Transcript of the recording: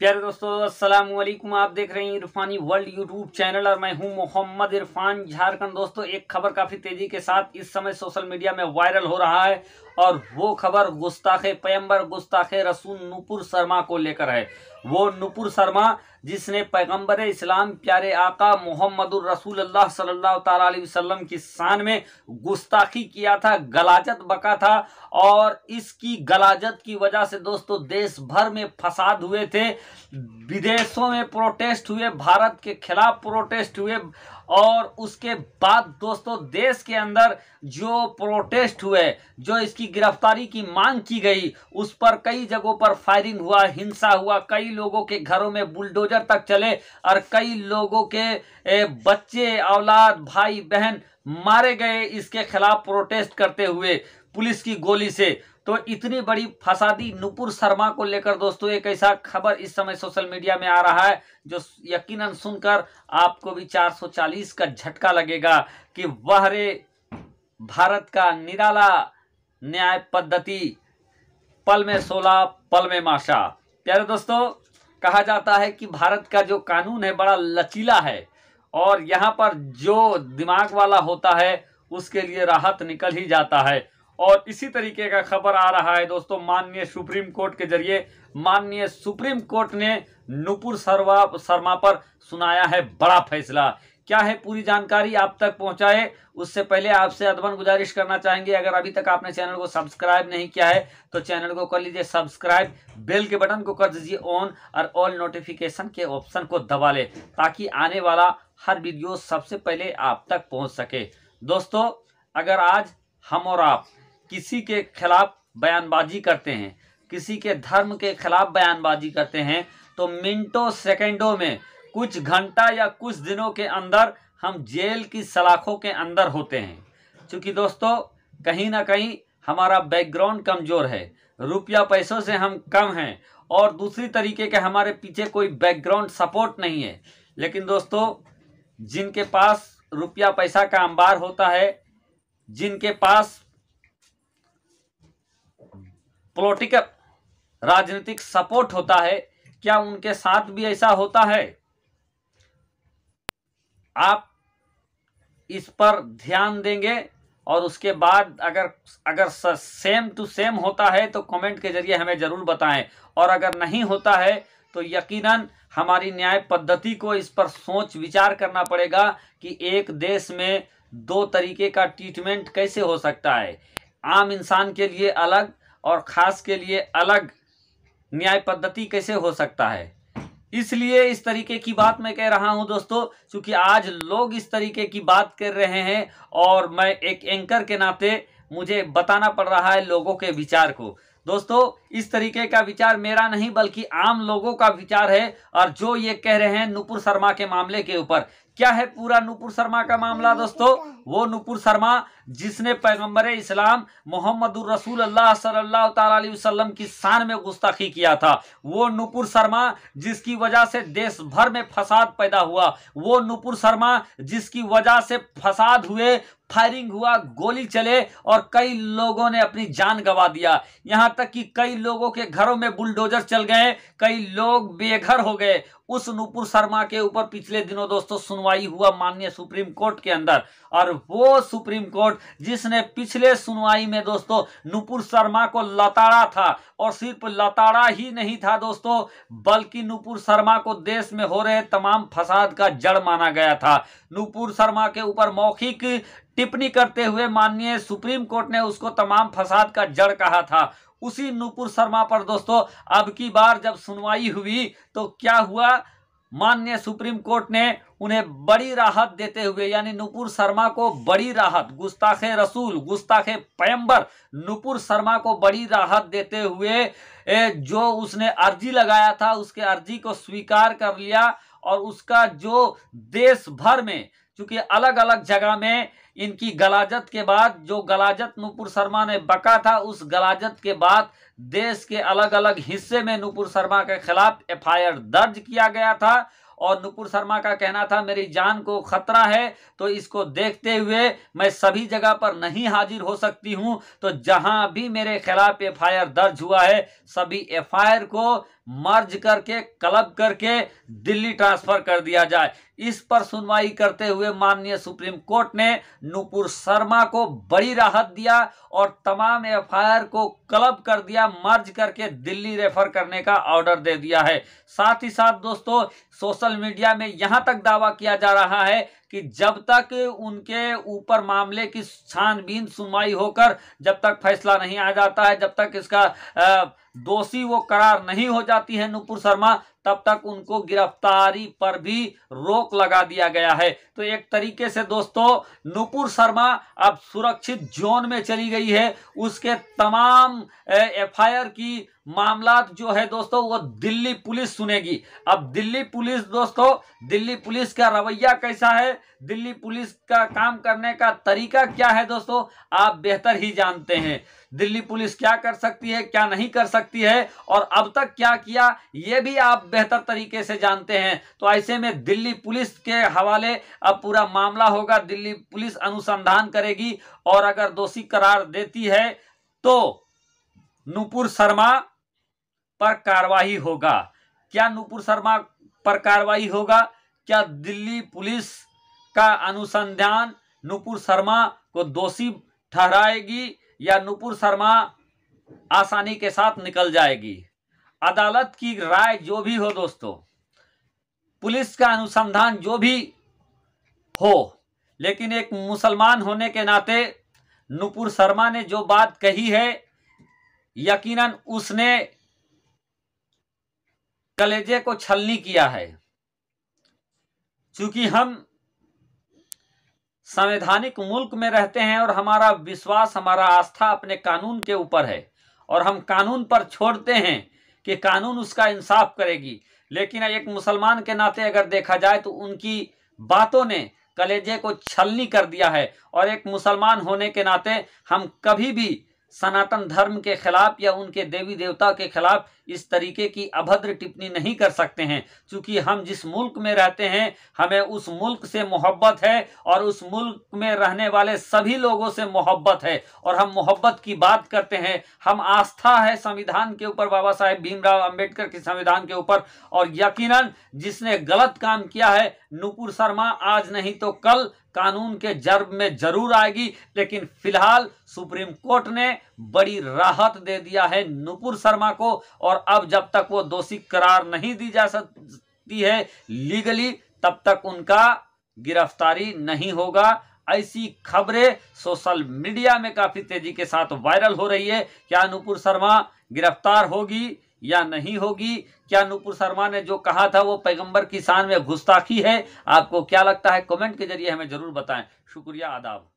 प्यारे दोस्तों अस्सलाम वालेकुम आप देख रहे हैं इरफानी वर्ल्ड यूट्यूब चैनल और मैं हूं मोहम्मद इरफान झारखंड दोस्तों एक खबर काफ़ी तेज़ी के साथ इस समय सोशल मीडिया में वायरल हो रहा है और वो खबर गुस्ताखे पैम्बर गुस्ताखे रसूल नूपुर शर्मा को लेकर है वो नूपुर शर्मा जिसने पैगंबर इस्लाम प्यारे आका मोहम्मद रसूल अल्लाह सल्लल्लाहु अलैहि वसल्लम की शान में गुस्ताखी किया था गलाजत बका था और इसकी गलाजत की वजह से दोस्तों देश भर में फसाद हुए थे विदेशों में प्रोटेस्ट हुए भारत के खिलाफ प्रोटेस्ट हुए और उसके बाद दोस्तों देश के अंदर जो प्रोटेस्ट हुए जो इसकी गिरफ्तारी की मांग की गई उस पर कई जगहों पर फायरिंग हुआ हिंसा हुआ कई लोगों के घरों में बुलडोजर तक चले और कई लोगों के बच्चे औलाद भाई बहन मारे गए इसके खिलाफ प्रोटेस्ट करते हुए पुलिस की गोली से तो इतनी बड़ी फसादी नुपुर शर्मा को लेकर दोस्तों एक ऐसा खबर इस समय सोशल मीडिया में आ रहा है जो यकीनन सुनकर आपको भी 440 का झटका लगेगा कि वह रे भारत का निराला न्याय पद्धति पल में सोला पल में माशा प्यारे दोस्तों कहा जाता है कि भारत का जो कानून है बड़ा लचीला है और यहाँ पर जो दिमाग वाला होता है उसके लिए राहत निकल ही जाता है और इसी तरीके का खबर आ रहा है दोस्तों माननीय सुप्रीम कोर्ट के जरिए माननीय सुप्रीम कोर्ट ने नुपुर शर्मा शर्मा पर सुनाया है बड़ा फैसला क्या है पूरी जानकारी आप तक पहुंचाए उससे पहले आपसे अदबन गुजारिश करना चाहेंगे अगर अभी तक आपने चैनल को सब्सक्राइब नहीं किया है तो चैनल को कर लीजिए सब्सक्राइब बेल के बटन को कर दीजिए ऑन और ऑल नोटिफिकेशन के ऑप्शन को दबा ले ताकि आने वाला हर वीडियो सबसे पहले आप तक पहुंच सके दोस्तों अगर आज हम और आप किसी के खिलाफ बयानबाजी करते हैं किसी के धर्म के खिलाफ बयानबाजी करते हैं तो मिनटों सेकेंडों में कुछ घंटा या कुछ दिनों के अंदर हम जेल की सलाखों के अंदर होते हैं क्योंकि दोस्तों कहीं ना कहीं हमारा बैकग्राउंड कमज़ोर है रुपया पैसों से हम कम हैं और दूसरी तरीके के हमारे पीछे कोई बैकग्राउंड सपोर्ट नहीं है लेकिन दोस्तों जिनके पास रुपया पैसा का अंबार होता है जिनके पास पोलिटिकल राजनीतिक सपोर्ट होता है क्या उनके साथ भी ऐसा होता है आप इस पर ध्यान देंगे और उसके बाद अगर अगर सेम टू सेम होता है तो कमेंट के जरिए हमें ज़रूर बताएं और अगर नहीं होता है तो यकीनन हमारी न्याय पद्धति को इस पर सोच विचार करना पड़ेगा कि एक देश में दो तरीके का ट्रीटमेंट कैसे हो सकता है आम इंसान के लिए अलग और खास के लिए अलग न्याय पद्धति कैसे हो सकता है इसलिए इस तरीके की बात मैं कह रहा हूं दोस्तों क्योंकि आज लोग इस तरीके की बात कर रहे हैं और मैं एक एंकर के नाते मुझे बताना पड़ रहा है लोगों के विचार को दोस्तों इस तरीके का विचार मेरा नहीं बल्कि आम लोगों का विचार है और जो ये कह रहे हैं नुपुर शर्मा के मामले के ऊपर क्या है पूरा नुपुर शर्मा का मामला दोस्तों वो नुपुर शर्मा जिसने पैगम्बर इस्लाम मोहम्मद रसूल अल्लाह सल्लल्लाहु वसल्लम की शान में गुस्ताखी किया था वो नुपुर शर्मा जिसकी वजह से देश भर में फसाद पैदा हुआ वो नुपुर शर्मा जिसकी वजह से फसाद हुए फायरिंग हुआ गोली चले और कई लोगों ने अपनी जान गंवा दिया यहाँ तक कि कई लोगों के घरों में बुलडोजर चल गए कई लोग बेघर हो गए उस नुपुर शर्मा के ऊपर पिछले दिनों दोस्तों सुनवाई हुआ माननीय सुप्रीम कोर्ट के अंदर और वो सुप्रीम कोर्ट जिसने पिछले सुनवाई में दोस्तों नुपुर शर्मा को लताड़ा था और सिर्फ लताड़ा ही नहीं था दोस्तों बल्कि नुपुर शर्मा को देश में हो रहे तमाम फसाद का जड़ माना गया था नुपुर शर्मा के ऊपर मौखिक टिप्पणी करते हुए माननीय सुप्रीम कोर्ट ने उसको तमाम फसाद का जड़ कहा था उसी नूपुर शर्मा पर दोस्तों अब की बार जब सुनवाई हुई तो क्या हुआ माननीय सुप्रीम कोर्ट ने उन्हें बड़ी राहत देते हुए यानी नुपुर शर्मा को बड़ी राहत गुस्ताखे रसूल गुस्ताखे पैम्बर नुपुर शर्मा को बड़ी राहत देते हुए जो उसने अर्जी लगाया था उसके अर्जी को स्वीकार कर लिया और उसका जो देश भर में क्योंकि अलग अलग जगह में इनकी गलाजत के बाद जो गलाजत नूपुर शर्मा ने बका था उस गलाजत के बाद देश के अलग अलग हिस्से में नूपुर शर्मा के खिलाफ एफ दर्ज किया गया था और नुपुर शर्मा का कहना था मेरी जान को खतरा है तो इसको देखते हुए मैं सभी जगह पर नहीं हाजिर हो सकती हूं तो जहां भी मेरे खिलाफ एफ दर्ज हुआ है सभी एफ को मर्ज करके क्लब करके दिल्ली ट्रांसफर कर दिया जाए इस पर सुनवाई करते हुए माननीय सुप्रीम कोर्ट ने नूपुर शर्मा को बड़ी राहत दिया और तमाम एफ को क्लब कर दिया मर्ज करके दिल्ली रेफर करने का ऑर्डर दे दिया है साथ ही साथ दोस्तों सोशल मीडिया में यहां तक दावा किया जा रहा है कि जब तक उनके ऊपर मामले की छानबीन सुनवाई होकर जब तक फैसला नहीं आ जाता है जब तक इसका आ, दोषी वो करार नहीं हो जाती है नुपुर शर्मा तब तक उनको गिरफ्तारी पर भी रोक लगा दिया गया है तो एक तरीके से दोस्तों नुपुर शर्मा अब सुरक्षित जोन में चली गई है उसके तमाम एफआईआर की मामला जो है दोस्तों वो दिल्ली पुलिस सुनेगी अब दिल्ली पुलिस दोस्तों दिल्ली पुलिस का रवैया कैसा है दिल्ली पुलिस का काम करने का तरीका क्या है दोस्तों आप बेहतर ही जानते हैं दिल्ली पुलिस क्या कर सकती है क्या नहीं कर सकती सकती है और अब तक क्या किया ये भी आप बेहतर तरीके से जानते हैं तो ऐसे में दिल्ली पुलिस के हवाले अब पूरा मामला होगा दिल्ली पुलिस अनुसंधान करेगी और अगर दोषी करार देती है तो नूपुर शर्मा पर कार्रवाई होगा क्या नूपुर शर्मा पर कार्रवाई होगा क्या दिल्ली पुलिस का अनुसंधान नूपुर शर्मा को दोषी ठहराएगी या नूपुर शर्मा आसानी के साथ निकल जाएगी अदालत की राय जो भी हो दोस्तों पुलिस का अनुसंधान जो भी हो लेकिन एक मुसलमान होने के नाते नुपुर शर्मा ने जो बात कही है यकीनन उसने कलेजे को छलनी किया है क्योंकि हम संवैधानिक मुल्क में रहते हैं और हमारा विश्वास हमारा आस्था अपने कानून के ऊपर है और हम कानून पर छोड़ते हैं कि कानून उसका इंसाफ करेगी लेकिन एक मुसलमान के नाते अगर देखा जाए तो उनकी बातों ने कलेजे को छलनी कर दिया है और एक मुसलमान होने के नाते हम कभी भी सनातन धर्म के खिलाफ या उनके देवी देवता के खिलाफ इस तरीके की अभद्र टिप्पणी नहीं कर सकते हैं क्योंकि हम जिस मुल्क में रहते हैं हमें उस मुल्क से मोहब्बत है और उस मुल्क में रहने वाले सभी लोगों से मोहब्बत है और हम मोहब्बत की बात करते हैं हम आस्था है संविधान के ऊपर बाबा साहेब भीमराव अम्बेडकर के संविधान के ऊपर और यकीन जिसने गलत काम किया है नुपुर शर्मा आज नहीं तो कल कानून के जर्ब में जरूर आएगी लेकिन फिलहाल सुप्रीम कोर्ट ने बड़ी राहत दे दिया है नुपुर शर्मा को और अब जब तक वो दोषी करार नहीं दी जा सकती है लीगली तब तक उनका गिरफ्तारी नहीं होगा ऐसी खबरें सोशल मीडिया में काफी तेजी के साथ वायरल हो रही है क्या नुपुर शर्मा गिरफ्तार होगी या नहीं होगी क्या नूपुर शर्मा ने जो कहा था वो पैगंबर की शान में घुस्ताखी है आपको क्या लगता है कमेंट के जरिए हमें जरूर बताएं शुक्रिया आदाब